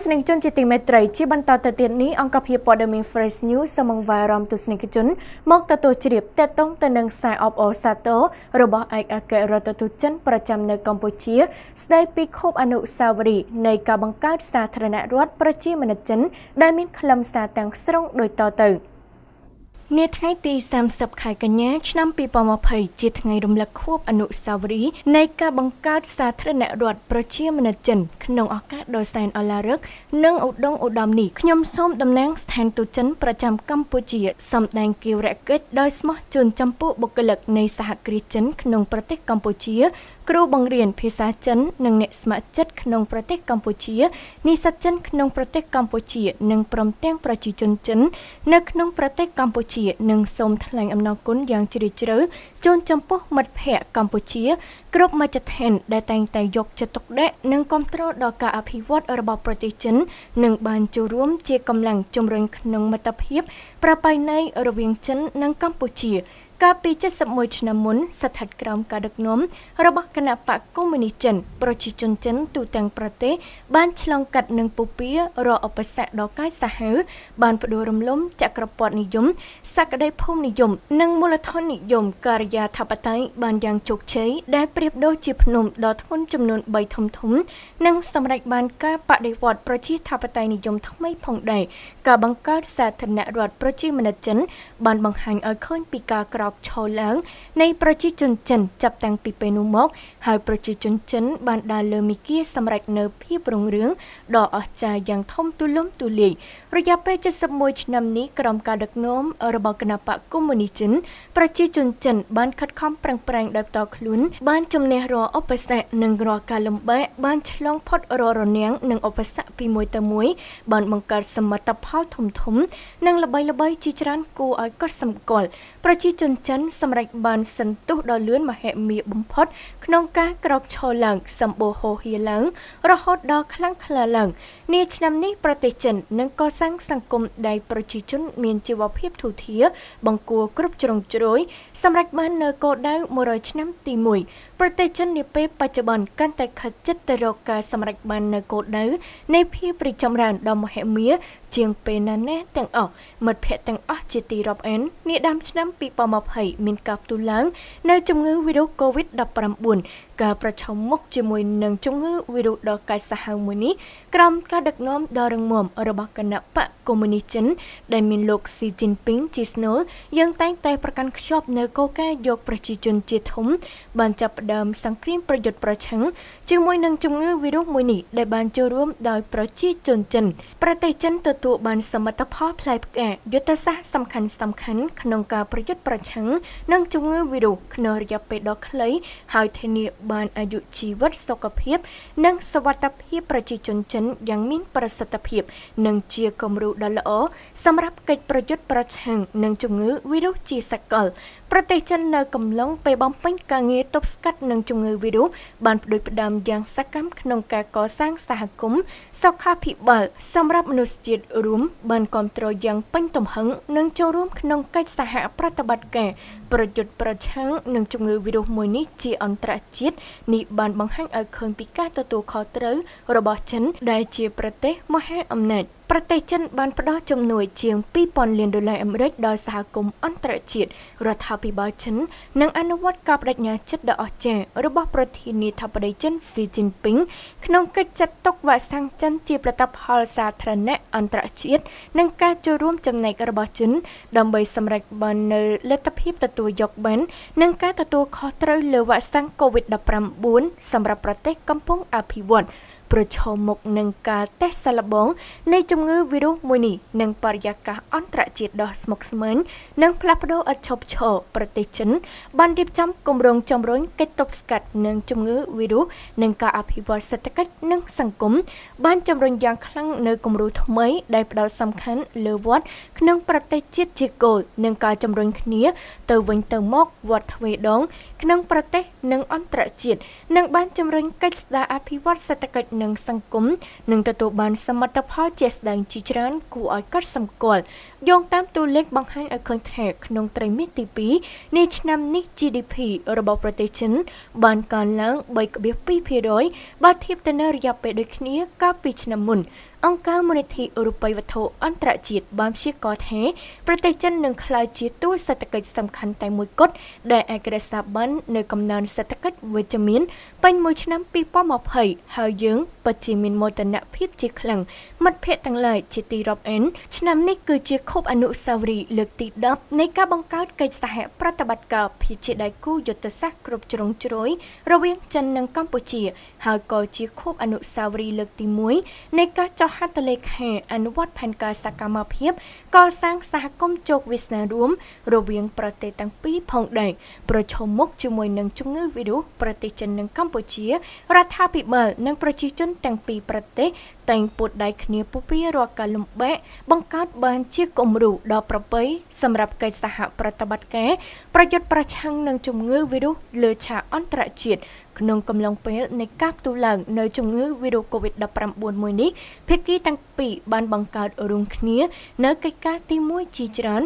ស្សនិកជនជាទីមេត្រីជាបន្តទៅទៀតនេះអង្គភាពព័ត៌មាន Fresh News សូមបង្វែររំទស្សនិកជន មកទទួលជ្រាបតេតងទៅនឹងខ្សែអបអសាទររបស់ឯកអគ្គរដ្ឋទូតចិនប្រចាំនៅកម្ពុជា ស្ដីពីខូបអនុសាវរីយ៍នៃការបង្កើតសាធារណរដ្ឋប្រជាមានិតចិនដែលមានខ្លឹមសារទាំងស្រុងដូចតទៅ។នាថ្ងៃទី30ខែកញ្ញាឆ្នាំ2020ជាថ្ងៃរំលឹកខួបអនុស្សាវរីយ៍នៃការបង្កើតសាធារណរដ្ឋប្រជាមានិតចិន ក្នុងឱកាសដ៏សែនអឡារឹកនិងឧត្តមឧត្តមនេះខ្ញុំសូមតំណាងស្ថានទូតចិនប្រចាំកម្ពុជាសម្ដែងគាវរកិច្ចដោយស្មោះជូនចំពោះបុគ្គលិកនៃសហគ្រាសចិនក្នុងប្រទេសកម្ពុជាគ្រូបង្រៀនភាសាចិននិងអ្នកស្ម័គ្រចិត្តក្នុងប្រទេសកម្ពុជានិស្សិតចិនក្នុងប្រទេសកម្ពុជា និងព្រមទាំងប្រជាជនចិន នៅក្នុងប្រទេសកម្ពុជានឹងសូមថ្លែងអំណរគុណយ៉ាងជ្រាលជ្រៅជូនចំពោះមិត្តភ័ក្តិកម្ពុជាគ្រប់មជ្ឈដ្ឋានដែលតែងតែយកចិត្តទុកដាក់និងគ្រប់គ្រងដល់ការអភិវឌ្ឍរបស់ប្រទេសចិន និងបានចូលរួមជាកម្លាំងជំរុញក្នុងមិត្តភាពប្រពៃណីរវាងចិននិងកម្ពុជាកាលពី71ឆ្នាំមុន ស្ថិតក្រោមការដឹកនាំរបស់គណៈបកកុម្មុយនីសចិន ប្រជាជនចិន ទូទាំងប្រទេសបាន ឆ្លងកាត់នឹងពុពារឧបសគ្គដ៏កាចសាហាវបានផ្ដួលរំលំចក្រពត្តិនិយម សក្តិភូមិនិយមនិងមូលធននិយមការិយាធិបតេយ្យបានយ៉ាងជោគជ័យដែលប្រៀបដូចជាភ្នំដ៏ធ្ងន់ចំនួន3ធំធំ និងសម្រេចបានការបដិវត្តប្រជាធិបតេយ្យនិយមថ្មីផងដែរការបង្កើតសាធារណរដ្ឋប្រជាមានិតចិនបានបង្ហាញឲ្យឃើញ ពីការក្រោកឈរឡើងនៃប្រជាជនចិនចាប់តាំងពីពេលនោះមក ហើយប្រជាជនចិន បានដើរលើមីគាសម្រាប់នៅភាពរុងរឿងដ៏អស្ចារ្យយ៉ាងធំទូលំទូលាយរយៈពេល71ឆ្នាំនេះក្រុមការដឹកនាំរបស់គណបកកុម្មុយនីចិនប្រជាជនចិនបានខិតខំប្រឹងប្រែងដោយផ្ទាល់ខ្លួនបានជំនះរាល់ឧបសគ្គនិងរាល់ការលំបាកបានឆ្លងផុតរាល់រនាំងនិងឧបសគ្គពីមួយទៅមួយបានបង្កើតសមិទ្ធផលធំធំ និងល្បីល្បីជាច្រើនគួរឲ្យកត់សម្គាល់ ប្រជាជនចិនសម្រេចបានសន្ទុះដល់លឿនមហិមាបំផុតក្នុងការក្រោកឈរឡើងសម្បូរហូរហៀឡើងរហូតដល់ខ្លាំងក្លាឡើងនា ឆ្នាំនេះប្រទេសចិននឹងកសាសាងសង្គមដែលប្រជាជនមានជីវភាពទូធាបង្គួរគ្រប់ជ្រុងជ្រោយសម្រាប់បាននៅគោលដៅ100ឆ្នាំទី1ប្រទេសចិននាពេលបច្ចុប្បន្នកាន់តែខិតជិតទៅរកការសម្រេចបាននូវគោលដៅនៃភាពរីកចម្រើនដ៏មហិមា ជាងពេលណាណាទាំងអស់មិត្តភ័ក្តិទាំងអស់ជាទីរាប់អាននាដើមឆ្នាំ2020មានការផ្ទុះឡើងនៅជំងឺវីរុស COVID-19 ការប្រឈមមុខជាមួយនឹងជំងឺវីរុសដ៏កាចសាហាវមួយនេះក្រោមការដឹកនាំដ៏រឹងមាំរបស់គណៈបកកុម្មុយនីសចិនដែលមានលោកស៊ីជីនពីងជាស្នូលយើងតែងតែប្រកាន់ខ្ជាប់នៅគោលការណ៍យកប្រជាជនជាធំបានចាប់ផ្ដើមសង្គ្រាមប្រយុទ្ធប្រឆាំងជាមួយនឹងជំងឺវីរុសមួយនេះដែលបានចូលរួមដោយប្រជាជនចិន ប្រទេសចិនទទួលបានសមិទ្ធផលផ្លែផ្កាយុទ្ធសាស្ត្រសំខាន់សំខាន់ក្នុងការប្រយុទ្ធប្រឆាំងនឹងជំងឺវីរុសក្នុងរយៈពេលដ៏ខ្លី ហើយធានាបានអាយុជីវិតសុខភាព និងសុវត្ថិភាពប្រជាជនចិនយ៉ាងមានប្រសិទ្ធភាព និងជាគំរូដ៏ល្អសម្រាប់កិច្ចប្រយុទ្ធប្រឆាំងនឹងជំងឺវីរុសជាសកលប្រទេសចិននៅកំឡុងពេលបំពេញការងារទប់ស្កាត់នឹងជំងឺវីរុសបានផ្ដួចផ្ដើមយ៉ាងសកម្មក្នុងការកសាងសហគមន៍សុខាភិបាលសម្រាប់មនុស្សជាតិរួមបានគ្រប់គ្រងយ៉ាងពេញទំហឹងនិងចូលរួមក្នុងកិច្ចសហប្រតិបត្តិការប្រយុទ្ធប្រឆាំងនឹងជំងឺវីរុសមួយនេះជាអន្តរជាតិនេះបានបង្ហាញឲ្យឃើញពីការទទួលខុសត្រូវរបស់ចិនដែលជាប្រទេសមហាអំណាចប្រទេសចិនបានផ្ដល់ជំនួយជាង2000លានដុល្លារអាមេរិកដល់សហគមន៍អន្តរជាតិរដ្ឋាភិបាលចិននិងអនុវត្តការបដិញ្ញាចិត្តដ៏អស្ចារ្យរបស់ប្រធានាធិបតីចិនស៊ីជីនពីងក្នុងកិច្ចចាត់ទុកវ៉ាក់សាំងចិនជាផលិតផលសាធារណៈអន្តរជាតិនិងការចូលរួមចំណែករបស់ចិនដើម្បីសម្រេចបាននូវលទ្ធភាពទទួលយកបាននិងការទទួលខុសត្រូវលើវ៉ាក់សាំង COVID-19 សម្រាប់ប្រទេសកំពុងអភិវឌ្ឍន៍ប្រឈមមុខនឹងការតេស្តសាឡបងនៃជំងឺវីរុសមួយនេះនិងបរិយាកាសអន្តរជាតិដ៏ស្មុគស្មាញនិងផ្លាស់ប្ដូរឥតឈប់ឈរប្រទេសចិនបានរៀបចំគម្រោងជំរុញកិច្ចទប់ស្កាត់នឹងជំងឺវីរុសនិងការអភិវឌ្ឍសេដ្ឋកិច្ចនិងសង្គមបានជំរុញយ៉ាងខ្លាំងនៅគម្រោងថ្មីដែលផ្ដោតសំខាន់លើវត្តក្នុងប្រទេសជាតិជាគោលនិងការជំរុញគ្នាទៅវិញទៅមកវត្តទ្វេដងក្នុងប្រទេសនិងអន្តរជាតិនិងបានជំរុញកិច្ចស្ដារអភិវឌ្ឍសេដ្ឋកិច្ចនិងសង្គមនិងទទួលបានសមិទ្ធផលជាស្ដែងជាច្រើនគួរឲ្យកត់សម្គាល់យោងតាមតួលេខបង្ហាញឲ្យឃើញថាក្នុងត្រីមាសទី2នៃឆ្នាំនេះ GDP របស់ប្រទេសចិនបានកើនឡើង3.2%បើធៀបទៅនឹងរយៈពេលដូចគ្នាកាលពីឆ្នាំមុនអង្គការមូលនិធិអរូបីវត្ថុអន្តរជាតិបានព្យាករណ៍ថាប្រទេសចិននឹងក្លាយជាតួសេដ្ឋកិច្ចសំខាន់តែមួយគត់ដែលឯករាជ្យសាបិននៅកំណើនសេដ្ឋកិច្ចវិជ្ជមាន ពេញមួយឆ្នាំ2020ហើយយើងពិតជាមានមោទនភាពជាខ្លាំងមិត្តភ័ក្តិទាំងឡាយជាទីរាប់អានឆ្នាំនេះគឺជាខូបអនុស្សាវរីយ៍លើកទី10នៃការបង្កើតកិច្ចសហប្រតិបត្តិការភាពជាដៃគូយុទ្ធសាស្ត្រគ្រប់ជ្រុងជ្រោយរវាងចិននិងកម្ពុជាហើយក៏ជាខូបអនុស្សាវរីយ៍លើកទី1នៃការចោះហត្ថលេខាអនុវត្តផែនការសកម្មភាព កសាងសហគមន៍ជោគវាសនារួម រវាងប្រទេសទាំងពីរផងដែរប្រឈមមុខជាមួយនឹងជំងឺវីរុសប្រទេសចិននិងកម្ពុជារដ្ឋាភិបាលនិងប្រជាជនទាំងពីរប្រទេសតែងពួតដៃគ្នាពុះពីរាល់ការលំបាកបង្កើតបានជាគំរូដ៏ប្រពៃសម្រាប់កិច្ចសហប្រតិបត្តិការប្រយុទ្ធប្រឆាំងនឹងជំងឺវីរុសលើឆាកអន្តរជាតិក្នុងកំឡុងពេលនៃការផ្ទុះឡើងនៅជំងឺវីរុស COVID-19 មួយនេះ ភាគីទាំងពីរបានបង្កើតរួមគ្នា នៅកិច្ចការទី1ជាច្រើន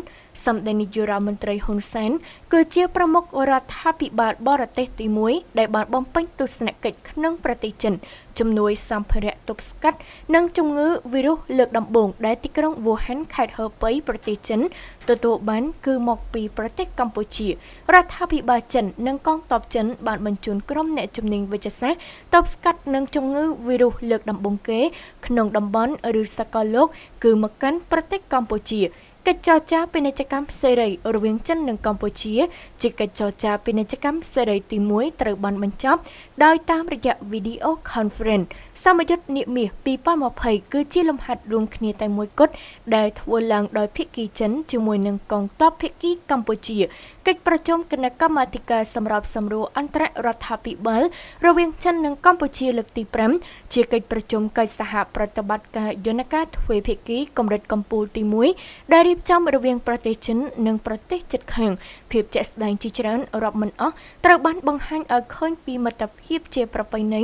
សម្ដេចនាយករដ្ឋមន្ត្រីហ៊ុនសែនគឺជាប្រមុខរដ្ឋាភិបាលបរទេសទី1ដែលបានបំពេញទស្សនកិច្ចក្នុងប្រទេសចិនជំនួយសម្ភារៈទប់ស្កាត់ និងជំងឺវីរុសលើកដំបូងដែលទីក្រុងវូហានខេត្តហឺប៉ៃប្រទេសចិន ទទួលបានគឺមកពីប្រទេសកម្ពុជារដ្ឋាភិបាលចិននិងកងទ័ពចិន បានបញ្ជូនក្រុមអ្នកជំនាញវិជ្ជសាស្ត្រទប់ស្កាត់និងជំងឺវីរុសលើកដំបូងគេក្នុងតំបន់ឬសកលលោកគឺមកកាន់ប្រទេសកម្ពុជាកិច្ចចរចាពាណិជ្ជកម្មសេរីរវាងចិននិងកម្ពុជាជាកិច្ចចរចាពាណិជ្ជកម្មសេរីទី1ត្រូវបានបញ្ចប់ដោយតាមរយៈ video conference សមយុទ្ធនាមាស2020គឺជាលំហាត់រួមគ្នាតែមួយគត់ដែលធ្វើឡើងដោយភាគីចិនជាមួយនឹងកងទ័ពភាគីកម្ពុជា កិច្ចប្រជុំគណៈកម្មាធិការសម្របសម្រួលអន្តររដ្ឋាភិបាលរវាងចិននិងកម្ពុជាលើកទី5ជាកិច្ចប្រជុំកិច្ចសហប្រតិបត្តិការយន្តការទ្វេភាគីកម្រិតកំពូលទី1ដែលរៀបចំរវាងប្រទេសចិននិងប្រទេសជិតខាងភាពជាក់ស្ដែងជាច្រើនរាប់មិនអស់ត្រូវបានបង្ហាញឲ្យឃើញពីមិត្តភាពជាប្រពៃណី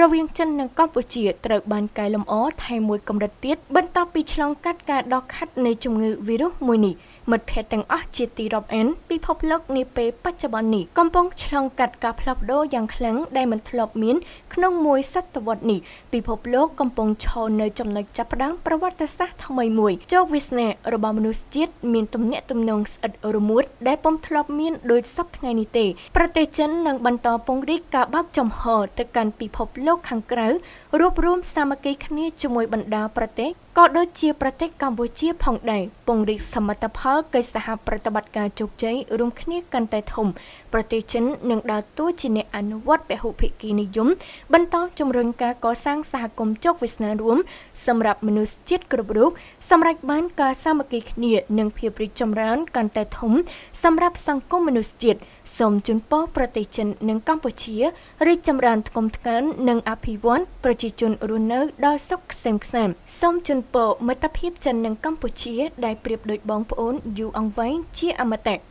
រវាងចិននិងកម្ពុជាកម្ពុជា ត្រូវបានកែលម្អថែមមួយកម្រិតទៀតបន្ទាប់ពីឆ្លងកាត់ការដកខាត់នៃជំងឺវីរុសមួយនេះ។មិត្តភ័ក្តិទាំងអស់ជាទីរាប់អានពិភពលោកនាពេលបច្ចុប្បន្ននេះកំពុងឆ្លងកាត់ការផ្លាស់ប្ដូរយ៉ាងខ្លាំងដែលមិនធ្លាប់មានក្នុងមួយសតវត្សនេះពិភពលោកកំពុងឈរនៅចំណុចចាប់ផ្ដើមប្រវត្តិសាស្ត្រថ្មីមួយជោគវាសនារបស់មនុស្សជាតិមានទំនាក់ទំនងស្អិតរមួតដែលពុំធ្លាប់មានដូចសពថ្ងៃនេះទេ ប្រទេសចិននឹងបន្តពង្រីកការបើកចំហទៅកាន់ពិភពលោកខាងក្រៅរួបរวมសាមគ្គីគ្នាជាមួយបណ្ដាប្រទេសក៏ដូចជាប្រទេសកម្ពុជា ផងដែរពង្រីកសមត្ថផលកិច្ចសហប្រតិបត្តិការជោគជ័យរួមគ្នាកាន់តែធំ ប្រទេសចិននឹងដើរតួជាអ្នកអនុវត្តពហុភាគីនិយមបន្តជំរុញការកសាងសហគមន៍ជោគវាសនារួម សម្រាប់មនុស្សជាតិគ្រប់រូបសម្រាប់បាន ការសាមគ្គីគ្នា និងភាពរីកចម្រើន កាន់តែធំ សម្រាប់សង្គមមនុស្សជាតិសូមជូនពរប្រទេសចិននិងកម្ពុជា រីកចម្រើនថ្កុំថ្កើននិង អភិវឌ្ឍប្រជាជនរស់នៅដោយសុខក្សេមក្សាន្តសូមជូនពពរមិត្តភាពចិននិងកម្ពុជាដែលប្រៀបដូចបងប្អូនយូរអង្វែងជាអមតៈ។